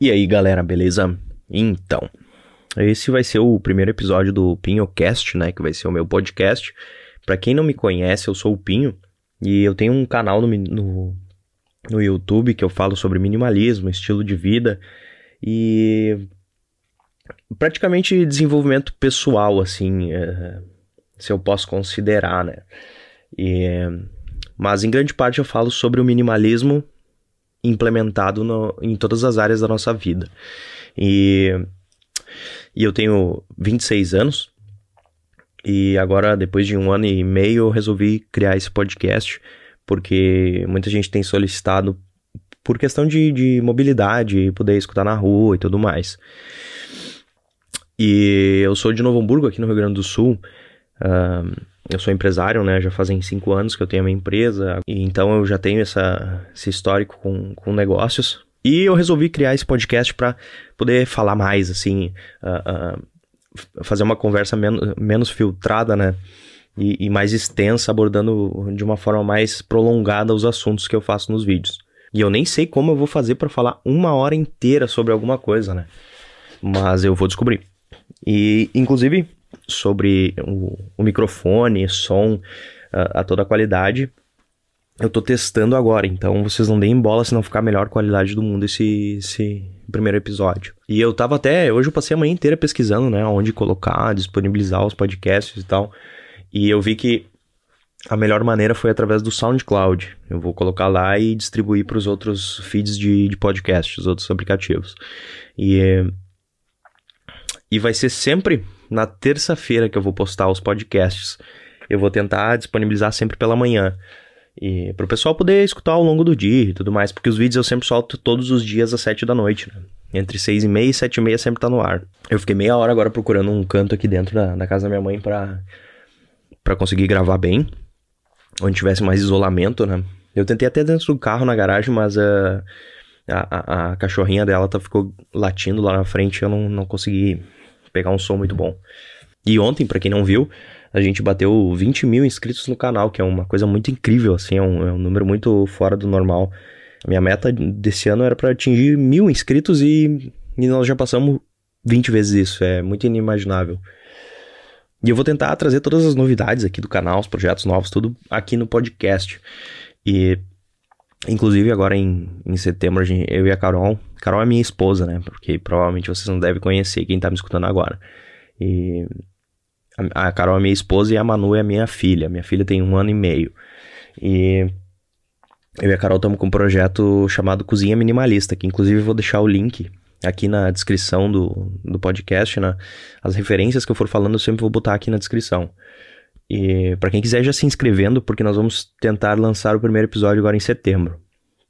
E aí, galera, beleza? Então, esse vai ser o primeiro episódio do Pinhocast, né? Que vai ser o meu podcast. Para quem não me conhece, eu sou o Pinho e eu tenho um canal no, no, no YouTube que eu falo sobre minimalismo, estilo de vida e praticamente desenvolvimento pessoal, assim, é, se eu posso considerar, né? E, mas em grande parte eu falo sobre o minimalismo implementado no, em todas as áreas da nossa vida. E, e eu tenho 26 anos. E agora, depois de um ano e meio, eu resolvi criar esse podcast, porque muita gente tem solicitado por questão de, de mobilidade, poder escutar na rua e tudo mais. E eu sou de Novo Hamburgo, aqui no Rio Grande do Sul. Uh, eu sou empresário, né? Já fazem cinco anos que eu tenho a minha empresa, e então eu já tenho essa, esse histórico com, com negócios. E eu resolvi criar esse podcast para poder falar mais, assim, uh, uh, fazer uma conversa menos, menos filtrada, né? E, e, mais extensa, abordando de uma forma mais prolongada os assuntos que eu faço nos vídeos. E eu nem sei como eu vou fazer para falar uma hora inteira sobre alguma coisa, né? Mas eu vou descobrir. E, inclusive, sobre o, o microfone, som, a, a, toda a qualidade. Eu tô testando agora, então vocês não deem bola se não ficar a melhor qualidade do mundo esse, esse primeiro episódio. E eu tava até. Hoje eu passei a manhã inteira pesquisando, né? Onde colocar, disponibilizar os podcasts e tal. E eu vi que a melhor maneira foi através do SoundCloud. Eu vou colocar lá e distribuir para os outros feeds de, de podcasts os outros aplicativos. E, e vai ser sempre na terça-feira que eu vou postar os podcasts. Eu vou tentar disponibilizar sempre pela manhã. E para o pessoal poder escutar ao longo do dia e tudo mais, porque os vídeos eu sempre solto todos os dias às sete da noite, né? Entre seis e meia e sete e meia sempre tá no ar. Eu fiquei meia hora agora procurando um canto aqui dentro da, da casa da minha mãe para para conseguir gravar bem, onde tivesse mais isolamento, né? Eu tentei até dentro do carro na garagem, mas ah, a, a, a cachorrinha dela tá, ficou latindo lá na frente e eu não, não consegui pegar um som muito bom. E ontem, para quem não viu, a gente bateu 20 mil inscritos no canal, que é uma coisa muito incrível, assim, é um, é um número muito fora do normal. A minha meta desse ano era para atingir mil inscritos e, e nós já passamos 20 vezes isso, é muito inimaginável. E eu vou tentar trazer todas as novidades aqui do canal, os projetos novos, tudo aqui no podcast. E Inclusive, agora em, em setembro, eu e a Carol. Carol é minha esposa, né? Porque provavelmente vocês não devem conhecer quem tá me escutando agora. E a, a Carol é minha esposa e a Manu é minha filha. Minha filha tem um ano e meio. E eu e a Carol estamos com um projeto chamado Cozinha Minimalista, que inclusive eu vou deixar o link aqui na descrição do, do podcast, né? As referências que eu for falando eu sempre vou botar aqui na descrição. E para quem quiser já se inscrevendo, porque nós vamos tentar lançar o primeiro episódio agora em setembro,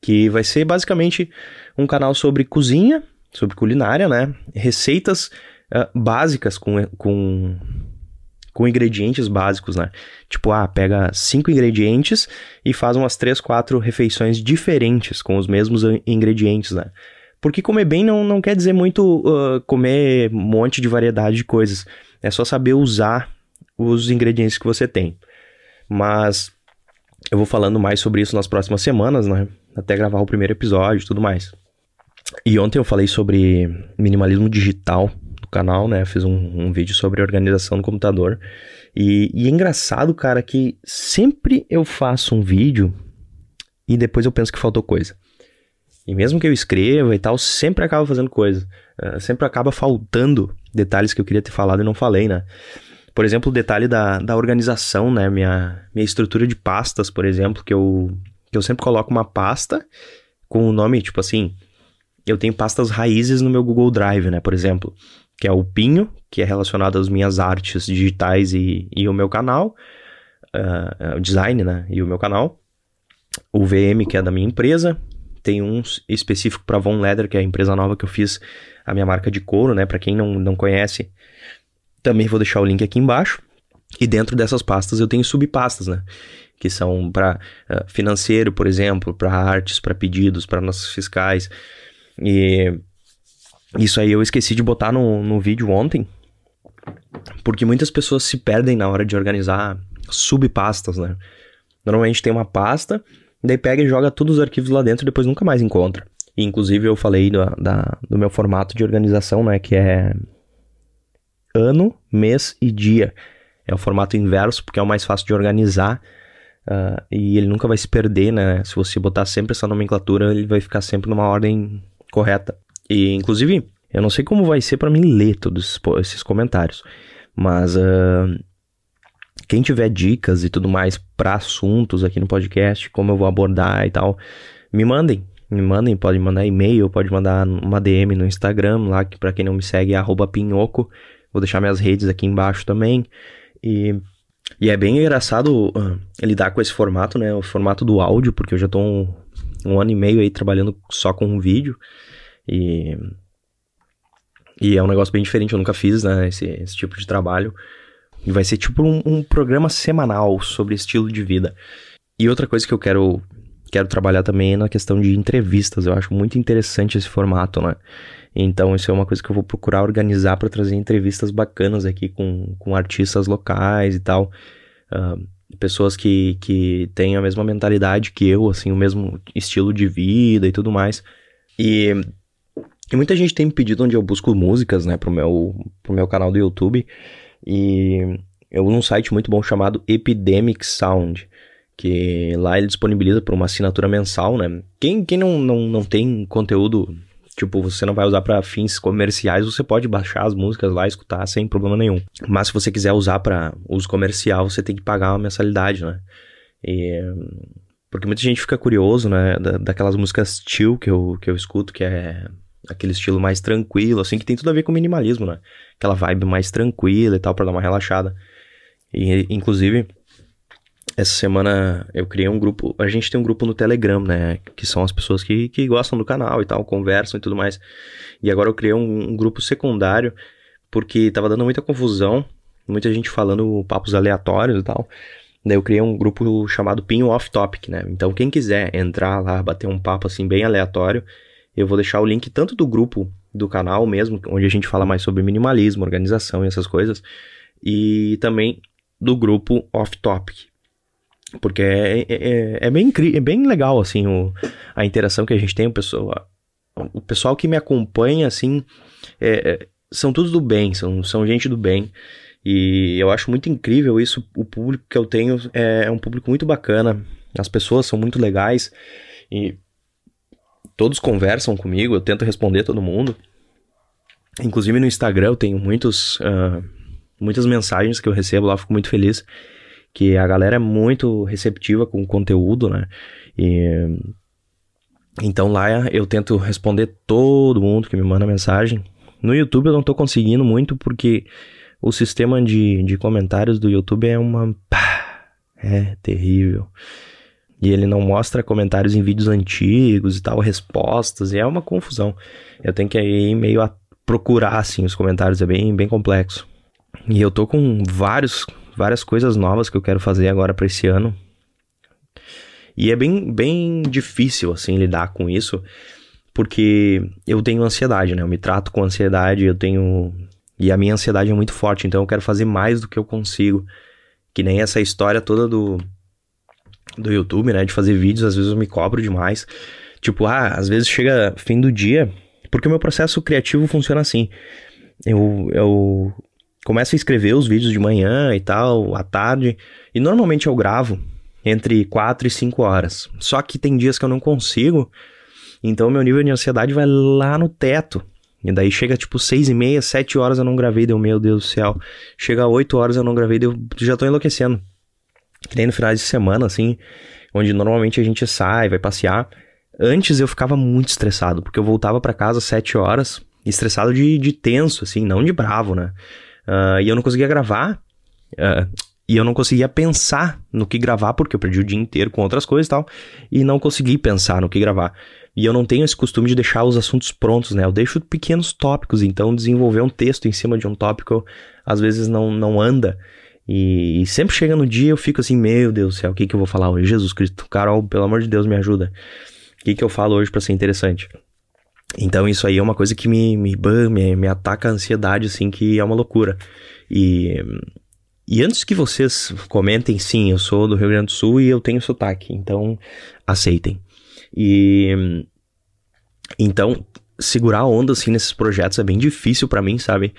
que vai ser basicamente um canal sobre cozinha, sobre culinária, né? Receitas uh, básicas com, com com ingredientes básicos, né? Tipo, ah, pega cinco ingredientes e faz umas três, quatro refeições diferentes com os mesmos ingredientes, né? Porque comer bem não, não quer dizer muito uh, comer um monte de variedade de coisas. É só saber usar os ingredientes que você tem. Mas eu vou falando mais sobre isso nas próximas semanas, né? Até gravar o primeiro episódio e tudo mais. E ontem eu falei sobre minimalismo digital no canal, né? Fiz um, um vídeo sobre organização do computador. E, e é engraçado, cara, que sempre eu faço um vídeo e depois eu penso que faltou coisa. E mesmo que eu escreva e tal, sempre acaba fazendo coisa. Eh, sempre acaba faltando detalhes que eu queria ter falado e não falei, né? Por exemplo, o detalhe da, da organização, né? Minha, minha estrutura de pastas, por exemplo, que eu, que eu sempre coloco uma pasta com o nome, tipo assim, eu tenho pastas raízes no meu Google Drive, né? Por exemplo, que é o Pinho, que é relacionado às minhas artes digitais e, e o meu canal, uh, o design, né? E o meu canal. O VM, que é da minha empresa. Tem um específico para Von Leather, que é a empresa nova que eu fiz a minha marca de couro, né? Para quem não, não conhece, também vou deixar o link aqui embaixo. E dentro dessas pastas eu tenho subpastas, né? Que são para uh, eh, financeiro, por exemplo, para artes, para pedidos, para nossos fiscais. E isso aí eu esqueci de botar no, no vídeo ontem, porque muitas pessoas se perdem na hora de organizar subpastas, né? Normalmente tem uma pasta, daí pega e joga todos os arquivos lá dentro e depois nunca mais encontra. E, inclusive eu falei do, da, do meu formato de organização, né? Que é ano, mês e dia. É o formato inverso, porque é o mais fácil de organizar uh, e ele nunca vai se perder, né? Se você botar sempre essa nomenclatura, ele vai ficar sempre numa ordem correta. E, inclusive, eu não sei como vai ser para mim ler todos esses comentários, mas uh, quem tiver dicas e tudo mais para assuntos aqui no podcast, como eu vou abordar e tal, me mandem. Me mandem, pode mandar e-mail, pode mandar uma DM no Instagram, lá que para quem não me segue é pinhoco, Vou deixar minhas redes aqui embaixo também. E, e é bem engraçado uh, lidar com esse formato, né? O formato do áudio, porque eu já tô um, um ano e meio aí trabalhando só com um vídeo. E, e é um negócio bem diferente, eu nunca fiz né, esse, esse tipo de trabalho. E vai ser tipo um, um programa semanal sobre estilo de vida. E outra coisa que eu quero quero trabalhar também na questão de entrevistas. Eu acho muito interessante esse formato, né? Então, isso é uma coisa que eu vou procurar organizar para trazer entrevistas bacanas aqui com, com artistas locais e tal. Uh, pessoas que, que têm a mesma mentalidade que eu, assim, o mesmo estilo de vida e tudo mais. E, e muita gente tem me pedido onde eu busco músicas, né, pro meu, pro meu canal do YouTube. E eu uso um site muito bom chamado Epidemic Sound que lá ele disponibiliza por uma assinatura mensal, né? Quem, quem não, não, não tem conteúdo, tipo, você não vai usar para fins comerciais, você pode baixar as músicas lá e escutar sem problema nenhum. Mas se você quiser usar para uso comercial, você tem que pagar uma mensalidade, né? E, porque muita gente fica curioso, né? Da, daquelas músicas chill que eu, que eu escuto, que é aquele estilo mais tranquilo, assim, que tem tudo a ver com minimalismo, né? Aquela vibe mais tranquila e tal, para dar uma relaxada. E, inclusive, essa semana eu criei um grupo. A gente tem um grupo no Telegram, né? Que são as pessoas que, que gostam do canal e tal, conversam e tudo mais. E agora eu criei um, um grupo secundário, porque tava dando muita confusão, muita gente falando papos aleatórios e tal. Daí eu criei um grupo chamado Pinho Off Topic, né? Então quem quiser entrar lá, bater um papo assim bem aleatório, eu vou deixar o link tanto do grupo do canal mesmo, onde a gente fala mais sobre minimalismo, organização e essas coisas, e também do grupo Off Topic, porque é, é, é, é bem, é bem legal, assim, o, a interação que a gente tem, o pessoal, o pessoal que me acompanha, assim, é, é, são todos do bem, são, são gente do bem. E eu acho muito incrível isso, o público que eu tenho é, é um público muito bacana, as pessoas são muito legais e todos conversam comigo, eu tento responder todo mundo. Inclusive no Instagram eu tenho muitos, uh, muitas mensagens que eu recebo lá, fico muito feliz que a galera é muito receptiva com o conteúdo, né? E, então lá eu tento responder todo mundo que me manda mensagem. No YouTube eu não tô conseguindo muito porque o sistema de, de comentários do YouTube é uma. Pá, é terrível. E ele não mostra comentários em vídeos antigos e tal, respostas, e é uma confusão. Eu tenho que ir meio a procurar assim os comentários, é bem, bem complexo. E eu tô com vários várias coisas novas que eu quero fazer agora para esse ano. E é bem, bem difícil, assim, lidar com isso, porque eu tenho ansiedade, né? Eu me trato com ansiedade, eu tenho. E a minha ansiedade é muito forte, então eu quero fazer mais do que eu consigo. Que nem essa história toda do, do YouTube, né? De fazer vídeos, às vezes eu me cobro demais. Tipo, ah, às vezes chega fim do dia, porque o meu processo criativo funciona assim. Eu, eu começo a escrever os vídeos de manhã e tal, à tarde, e normalmente eu gravo entre 4 e 5 horas. Só que tem dias que eu não consigo, então meu nível de ansiedade vai lá no teto. E daí chega tipo 6 e meia, 7 horas eu não gravei, deu meu Deus do céu. Chega 8 horas eu não gravei, deu, já tô enlouquecendo. Que nem no final de semana, assim, onde normalmente a gente sai, vai passear. Antes eu ficava muito estressado, porque eu voltava para casa às 7 horas, estressado de, de tenso, assim, não de bravo, né? Uh, e eu não conseguia gravar. Uh, e eu não conseguia pensar no que gravar, porque eu perdi o dia inteiro com outras coisas e tal. E não consegui pensar no que gravar. E eu não tenho esse costume de deixar os assuntos prontos, né? Eu deixo pequenos tópicos, então desenvolver um texto em cima de um tópico às vezes não, não anda. E, e sempre chega no dia eu fico assim, meu Deus do céu, o que, que eu vou falar hoje? Jesus Cristo, Carol, pelo amor de Deus, me ajuda. O que, que eu falo hoje para ser interessante? Então isso aí é uma coisa que me, me, me, me ataca a ansiedade, assim, que é uma loucura. E, e antes que vocês comentem, sim, eu sou do Rio Grande do Sul e eu tenho sotaque, então aceitem. E então segurar a onda assim nesses projetos é bem difícil para mim, sabe?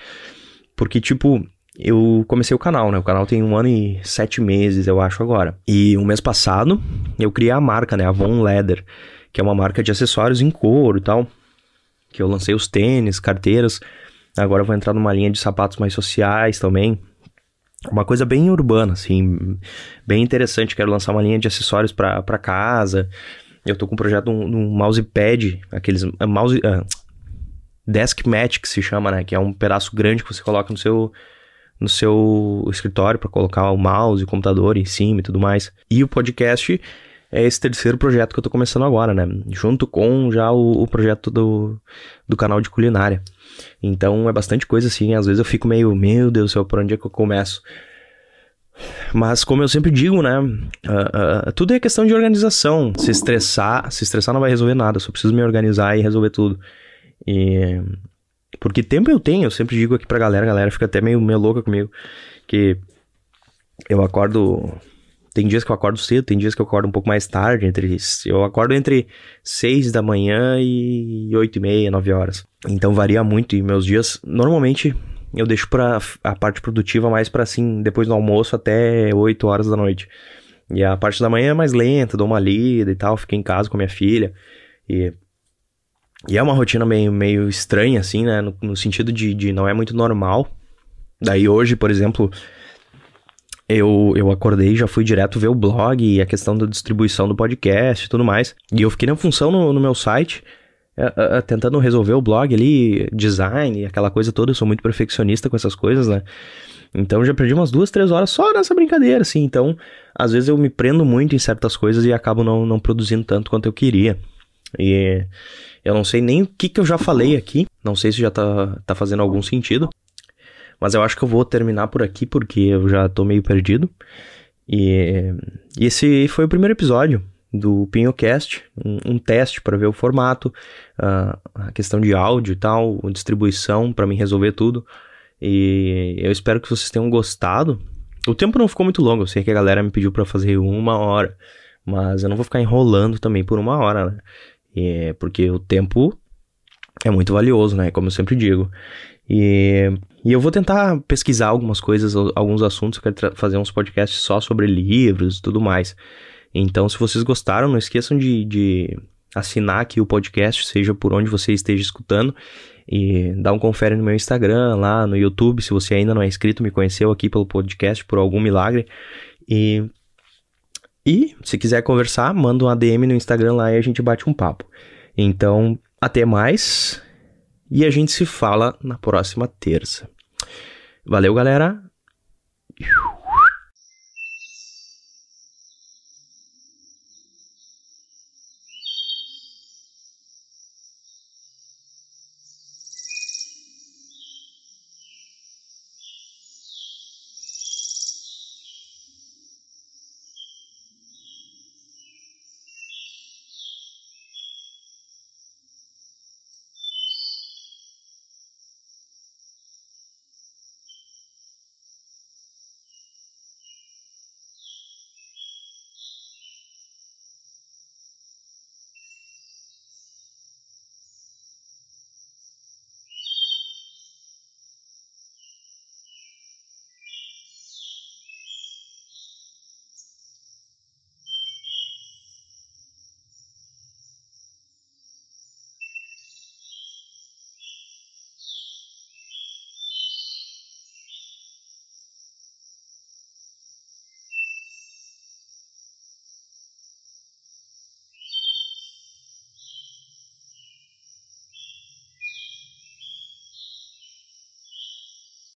Porque tipo eu comecei o canal, né? O canal tem um ano e sete meses, eu acho, agora. E um mês passado, eu criei a marca, né? a Von Leather, que é uma marca de acessórios em couro e tal que eu lancei os tênis, carteiras. Agora eu vou entrar numa linha de sapatos mais sociais também. Uma coisa bem urbana, assim, bem interessante. Quero lançar uma linha de acessórios para casa. Eu tô com um projeto no um, um mousepad, aqueles uh, mouse uh, desk mat que se chama, né, que é um pedaço grande que você coloca no seu no seu escritório para colocar o mouse, o computador em cima e tudo mais. E o podcast é esse terceiro projeto que eu tô começando agora, né? Junto com já o, o projeto do, do canal de culinária. Então é bastante coisa assim, às vezes eu fico meio, meu Deus do céu, por onde é que eu começo? Mas como eu sempre digo, né? Uh, uh, tudo é questão de organização. Se estressar, se estressar não vai resolver nada. Eu só preciso me organizar e resolver tudo. E porque tempo eu tenho, eu sempre digo aqui pra galera, a galera fica até meio, meio louca comigo, que eu acordo tem dias que eu acordo cedo, tem dias que eu acordo um pouco mais tarde, entre eu acordo entre 6 da manhã e 8 e meia, 9 horas. Então varia muito e meus dias normalmente eu deixo para a parte produtiva mais para assim, depois do almoço até 8 horas da noite. E a parte da manhã é mais lenta, dou uma lida e tal, fico em casa com minha filha e e é uma rotina meio, meio estranha, assim, né? No, no sentido de, de não é muito normal. Daí hoje, por exemplo, eu, eu acordei já fui direto ver o blog e a questão da distribuição do podcast e tudo mais. E eu fiquei na função no, no meu site, é, é, é, tentando resolver o blog ali, design, aquela coisa toda. Eu sou muito perfeccionista com essas coisas, né? Então já perdi umas duas, três horas só nessa brincadeira, assim. Então, às vezes eu me prendo muito em certas coisas e acabo não, não produzindo tanto quanto eu queria. E eu não sei nem o que, que eu já falei aqui. Não sei se já tá, tá fazendo algum sentido. Mas eu acho que eu vou terminar por aqui porque eu já tô meio perdido. E, e esse foi o primeiro episódio do PinhoCast, um, um teste para ver o formato, uh, a questão de áudio e tal, distribuição para mim resolver tudo. E eu espero que vocês tenham gostado. O tempo não ficou muito longo, eu sei que a galera me pediu para fazer uma hora, mas eu não vou ficar enrolando também por uma hora, né? E, é porque o tempo é muito valioso, né? Como eu sempre digo. E e eu vou tentar pesquisar algumas coisas, alguns assuntos. Eu quero fazer uns podcasts só sobre livros e tudo mais. Então, se vocês gostaram, não esqueçam de, de assinar aqui o podcast, seja por onde você esteja escutando. E dá um confere no meu Instagram, lá no YouTube, se você ainda não é inscrito, me conheceu aqui pelo podcast por algum milagre. E, e se quiser conversar, manda um ADM no Instagram lá e a gente bate um papo. Então, até mais. E a gente se fala na próxima terça. Valeu, galera!